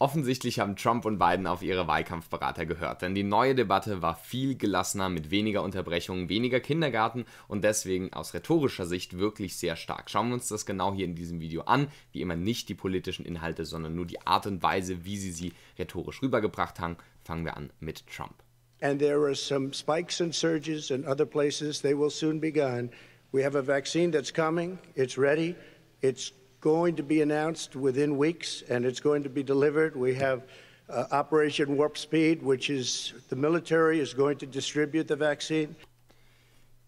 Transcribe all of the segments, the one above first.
Offensichtlich haben Trump und Biden auf ihre Wahlkampfberater gehört, denn die neue Debatte war viel gelassener, mit weniger Unterbrechungen, weniger Kindergarten und deswegen aus rhetorischer Sicht wirklich sehr stark. Schauen wir uns das genau hier in diesem Video an. Wie immer nicht die politischen Inhalte, sondern nur die Art und Weise, wie sie sie rhetorisch rübergebracht haben. Fangen wir an mit Trump. And there are some spikes and surges in other places. They will soon be gone. We have a vaccine that's coming. It's ready. It's going to be announced within weeks, and it's going to be delivered. We have uh, Operation Warp Speed, which is the military is going to distribute the vaccine.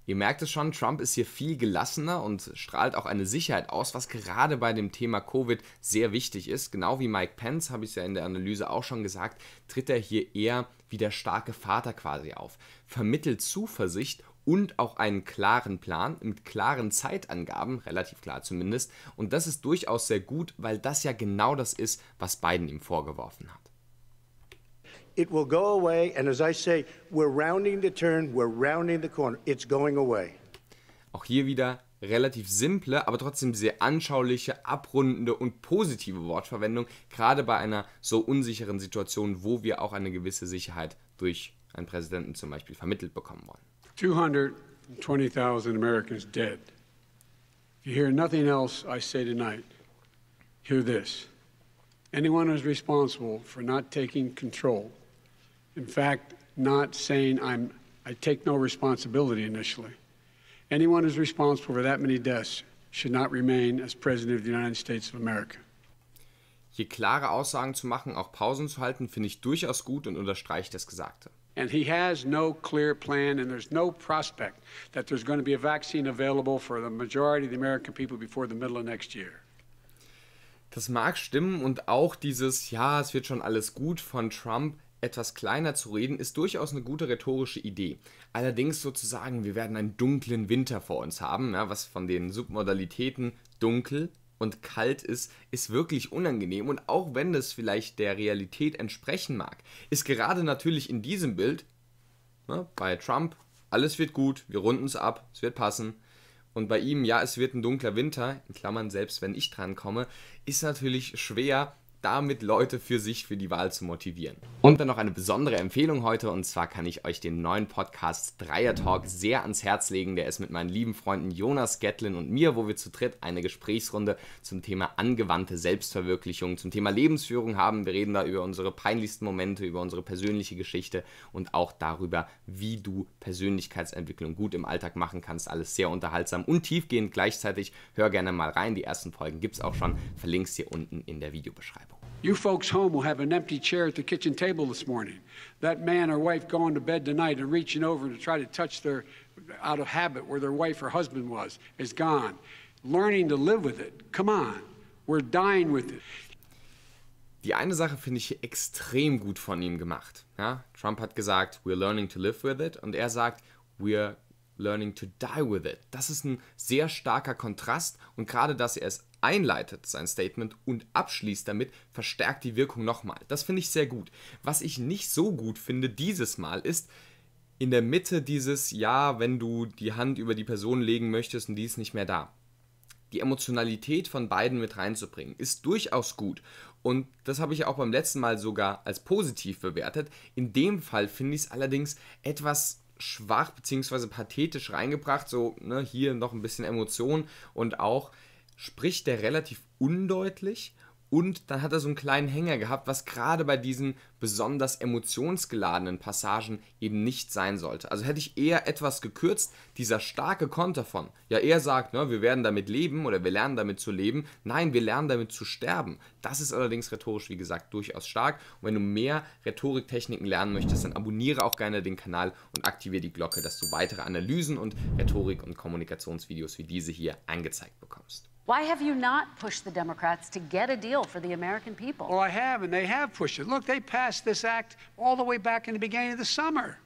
Ihr merkt es schon, Trump ist hier viel gelassener und strahlt auch eine Sicherheit aus, was gerade bei dem Thema Covid sehr wichtig ist. Genau wie Mike Pence, habe ich es ja in der Analyse auch schon gesagt, tritt er hier eher wie der starke Vater quasi auf, vermittelt Zuversicht und auch einen klaren Plan mit klaren Zeitangaben, relativ klar zumindest. Und das ist durchaus sehr gut, weil das ja genau das ist, was Biden ihm vorgeworfen hat. It will go away, and as I say, we're rounding the turn, we're rounding the corner. It's going away. Auch hier wieder relativ simple, aber trotzdem sehr anschauliche, abrundende und positive Wortverwendung, gerade bei einer so unsicheren Situation, wo wir auch eine gewisse Sicherheit durch einen Präsidenten zum Beispiel vermittelt bekommen wollen. 220,000 Americans dead. If you hear nothing else I say tonight, hear this. Anyone who's responsible for not taking control, in fact, not saying I'm, I take no responsibility initially, anyone who's responsible for that many deaths should not remain as President of the United States of America. Je klare Aussagen zu machen, auch Pausen zu halten, finde ich durchaus gut und unterstreicht das Gesagte. And he has no clear plan, and there's no prospect that there's going to be a vaccine available for the majority of the American people before the middle of next year. Das mag stimmen und auch dieses Ja, es wird schon alles gut von Trump etwas kleiner zu reden, ist durchaus eine gute rhetorische Idee. Allerdings sozusagen, wir werden einen dunklen Winter vor uns haben, ja, was von den Submodalitäten dunkel, und kalt ist, ist wirklich unangenehm. Und auch wenn das vielleicht der Realität entsprechen mag, ist gerade natürlich in diesem Bild ne, bei Trump, alles wird gut, wir runden es ab, es wird passen. Und bei ihm, ja, es wird ein dunkler Winter, in Klammern, selbst wenn ich dran komme, ist natürlich schwer, damit Leute für sich für die Wahl zu motivieren. Und dann noch eine besondere Empfehlung heute und zwar kann ich euch den neuen Podcast Dreier Talk sehr ans Herz legen. Der ist mit meinen lieben Freunden Jonas Gettlin und mir, wo wir zu dritt eine Gesprächsrunde zum Thema angewandte Selbstverwirklichung, zum Thema Lebensführung haben. Wir reden da über unsere peinlichsten Momente, über unsere persönliche Geschichte und auch darüber, wie du Persönlichkeitsentwicklung gut im Alltag machen kannst. Alles sehr unterhaltsam und tiefgehend gleichzeitig. Hör gerne mal rein. Die ersten Folgen gibt es auch schon. Verlink's hier unten in der Videobeschreibung. You folks home will have an empty chair at the kitchen table this morning. That man or wife going to bed tonight and reaching over to try to touch their out of habit where their wife or husband was is gone. Learning to live with it. Come on. We're dying with it. Die eine Sache finde ich hier extrem gut von ihm gemacht. Ja? Trump hat gesagt, we're learning to live with it. Und er sagt, we're Learning to Die with It. Das ist ein sehr starker Kontrast und gerade, dass er es einleitet, sein Statement, und abschließt damit, verstärkt die Wirkung nochmal. Das finde ich sehr gut. Was ich nicht so gut finde dieses Mal ist, in der Mitte dieses, ja, wenn du die Hand über die Person legen möchtest und die ist nicht mehr da. Die Emotionalität von beiden mit reinzubringen, ist durchaus gut. Und das habe ich auch beim letzten Mal sogar als positiv bewertet. In dem Fall finde ich es allerdings etwas schwach bzw. pathetisch reingebracht, so ne, hier noch ein bisschen Emotion und auch spricht er relativ undeutlich und dann hat er so einen kleinen Hänger gehabt, was gerade bei diesen besonders emotionsgeladenen Passagen eben nicht sein sollte. Also hätte ich eher etwas gekürzt, dieser starke Konter von, ja, er sagt, ne, wir werden damit leben oder wir lernen damit zu leben. Nein, wir lernen damit zu sterben. Das ist allerdings rhetorisch, wie gesagt, durchaus stark. Und wenn du mehr Rhetoriktechniken lernen möchtest, dann abonniere auch gerne den Kanal und aktiviere die Glocke, dass du weitere Analysen und Rhetorik- und Kommunikationsvideos wie diese hier angezeigt bekommst. Why have you not pushed the Democrats to get a deal for the American people? Well, I have, and they have pushed it. Look, they passed this act all the way back in the beginning of the summer.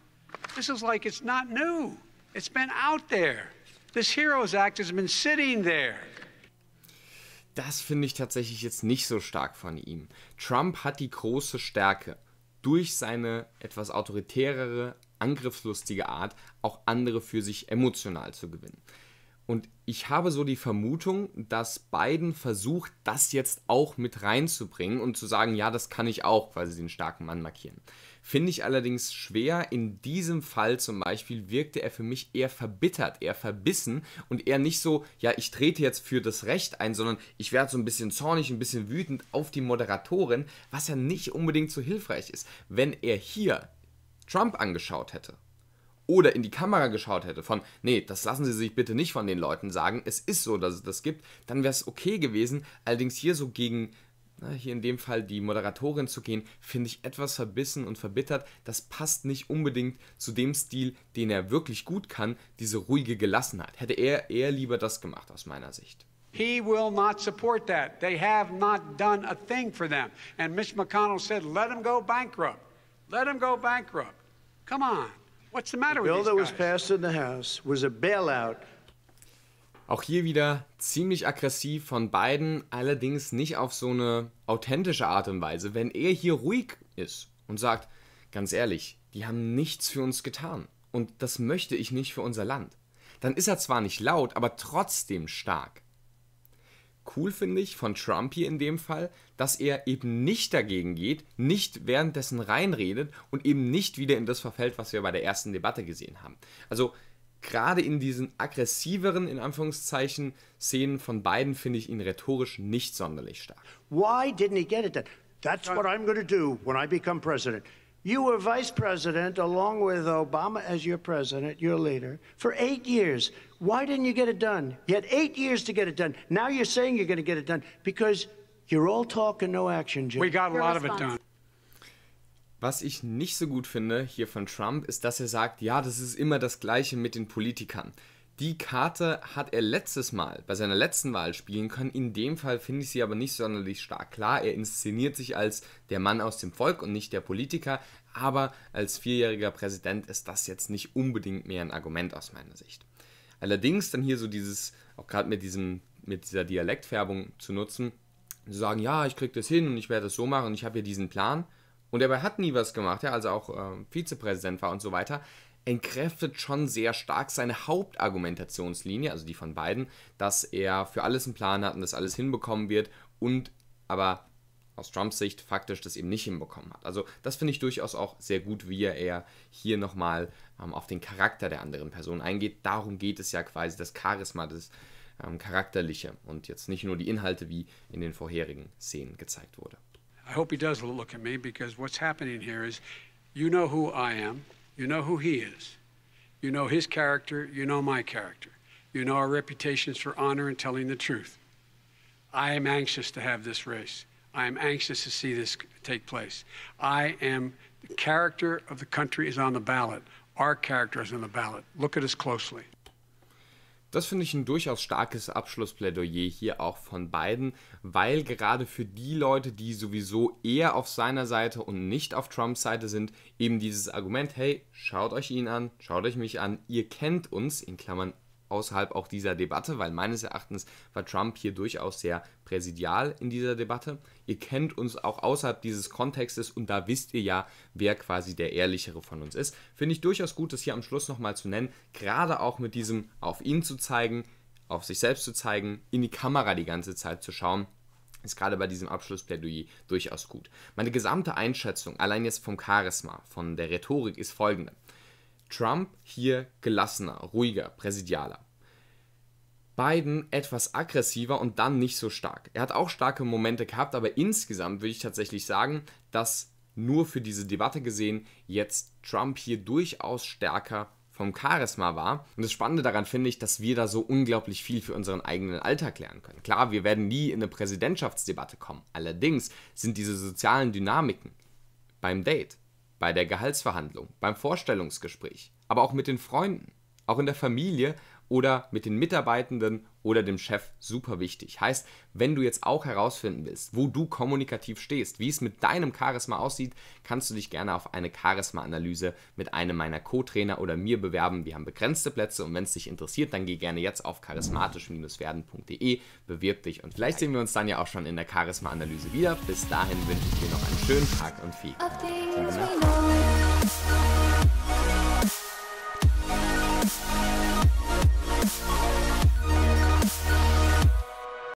This is like it's not new. It's been out there. This Heroes Act has been sitting there. Das finde ich tatsächlich jetzt nicht so stark von ihm. Trump hat die große Stärke, durch seine etwas autoritärere, angriffslustige Art auch andere für sich emotional zu gewinnen. Und ich habe so die Vermutung, dass Biden versucht, das jetzt auch mit reinzubringen und zu sagen, ja, das kann ich auch quasi den starken Mann markieren. Finde ich allerdings schwer. In diesem Fall zum Beispiel wirkte er für mich eher verbittert, eher verbissen und eher nicht so, ja, ich trete jetzt für das Recht ein, sondern ich werde so ein bisschen zornig, ein bisschen wütend auf die Moderatorin, was ja nicht unbedingt so hilfreich ist. Wenn er hier Trump angeschaut hätte oder in die Kamera geschaut hätte, von, nee, das lassen Sie sich bitte nicht von den Leuten sagen, es ist so, dass es das gibt, dann wäre es okay gewesen. Allerdings hier so gegen, na, hier in dem Fall die Moderatorin zu gehen, finde ich etwas verbissen und verbittert. Das passt nicht unbedingt zu dem Stil, den er wirklich gut kann, diese ruhige Gelassenheit. Hätte er eher lieber das gemacht, aus meiner Sicht. He will not support that. They have not done a thing for them. And Mitch McConnell said, let them go bankrupt. Let them go bankrupt. Come on. What's the matter the bill that was passed in the House was a bailout. Auch hier wieder ziemlich aggressiv von beiden, allerdings nicht auf so eine authentische Art und Weise. Wenn er hier ruhig ist und sagt, ganz ehrlich, die haben nichts für uns getan und das möchte ich nicht für unser Land, dann ist er zwar nicht laut, aber trotzdem stark cool finde ich von Trump hier in dem Fall, dass er eben nicht dagegen geht, nicht währenddessen reinredet und eben nicht wieder in das verfällt, was wir bei der ersten Debatte gesehen haben. Also gerade in diesen aggressiveren, in Anführungszeichen, Szenen von beiden finde ich ihn rhetorisch nicht sonderlich stark. Why didn't he get it then? That's what I'm going to do when I become president. You were vice president along with Obama as your president, your leader, for eight years. Why didn't you get it done? You had eight years to get it done. Now you're saying you're going to get it done because you're all talk and no action, Jim. We got a lot of it done. Was ich nicht so gut finde hier von Trump, ist, dass er sagt, ja, das ist immer das Gleiche mit den Politikern. Die Karte hat er letztes Mal bei seiner letzten Wahl spielen können. In dem Fall finde ich sie aber nicht sonderlich stark. Klar, er inszeniert sich als der Mann aus dem Volk und nicht der Politiker, aber als vierjähriger Präsident ist das jetzt nicht unbedingt mehr ein Argument aus meiner Sicht. Allerdings dann hier so dieses, auch gerade mit mit dieser Dialektfärbung zu nutzen, zu sagen, ja, ich kriege das hin und ich werde das so machen und ich habe hier diesen Plan. Und er hat nie was gemacht, ja, also auch äh, Vizepräsident war und so weiter entkräftet schon sehr stark seine Hauptargumentationslinie, also die von beiden, dass er für alles einen Plan hat und das alles hinbekommen wird und aber aus Trumps Sicht faktisch das eben nicht hinbekommen hat. Also das finde ich durchaus auch sehr gut, wie er eher hier nochmal ähm, auf den Charakter der anderen Person eingeht. Darum geht es ja quasi, das Charisma, das ähm, Charakterliche und jetzt nicht nur die Inhalte, wie in den vorherigen Szenen gezeigt wurde. I hope he does look at me because what's happening here is you know who I am. You know who he is. You know his character. You know my character. You know our reputations for honor and telling the truth. I am anxious to have this race. I am anxious to see this take place. I am, the character of the country is on the ballot. Our character is on the ballot. Look at us closely. Das finde ich ein durchaus starkes Abschlussplädoyer hier auch von beiden, weil gerade für die Leute, die sowieso eher auf seiner Seite und nicht auf Trumps Seite sind, eben dieses Argument, hey, schaut euch ihn an, schaut euch mich an, ihr kennt uns, in Klammern außerhalb auch dieser Debatte, weil meines Erachtens war Trump hier durchaus sehr präsidial in dieser Debatte. Ihr kennt uns auch außerhalb dieses Kontextes und da wisst ihr ja, wer quasi der ehrlichere von uns ist. Finde ich durchaus gut, das hier am Schluss nochmal zu nennen, gerade auch mit diesem auf ihn zu zeigen, auf sich selbst zu zeigen, in die Kamera die ganze Zeit zu schauen, ist gerade bei diesem Abschlussplädoyer durchaus gut. Meine gesamte Einschätzung, allein jetzt vom Charisma, von der Rhetorik, ist folgende. Trump hier gelassener, ruhiger, präsidialer. Biden etwas aggressiver und dann nicht so stark. Er hat auch starke Momente gehabt, aber insgesamt würde ich tatsächlich sagen, dass nur für diese Debatte gesehen jetzt Trump hier durchaus stärker vom Charisma war. Und das Spannende daran finde ich, dass wir da so unglaublich viel für unseren eigenen Alltag lernen können. Klar, wir werden nie in eine Präsidentschaftsdebatte kommen. Allerdings sind diese sozialen Dynamiken beim Date, bei der Gehaltsverhandlung, beim Vorstellungsgespräch, aber auch mit den Freunden, auch in der Familie oder mit den Mitarbeitenden oder dem Chef super wichtig. Heißt, wenn du jetzt auch herausfinden willst, wo du kommunikativ stehst, wie es mit deinem Charisma aussieht, kannst du dich gerne auf eine Charisma-Analyse mit einem meiner Co-Trainer oder mir bewerben. Wir haben begrenzte Plätze und wenn es dich interessiert, dann geh gerne jetzt auf charismatisch-werden.de, bewirb dich und vielleicht sehen wir uns dann ja auch schon in der Charisma-Analyse wieder. Bis dahin wünsche ich dir noch einen schönen Tag und viel Glück.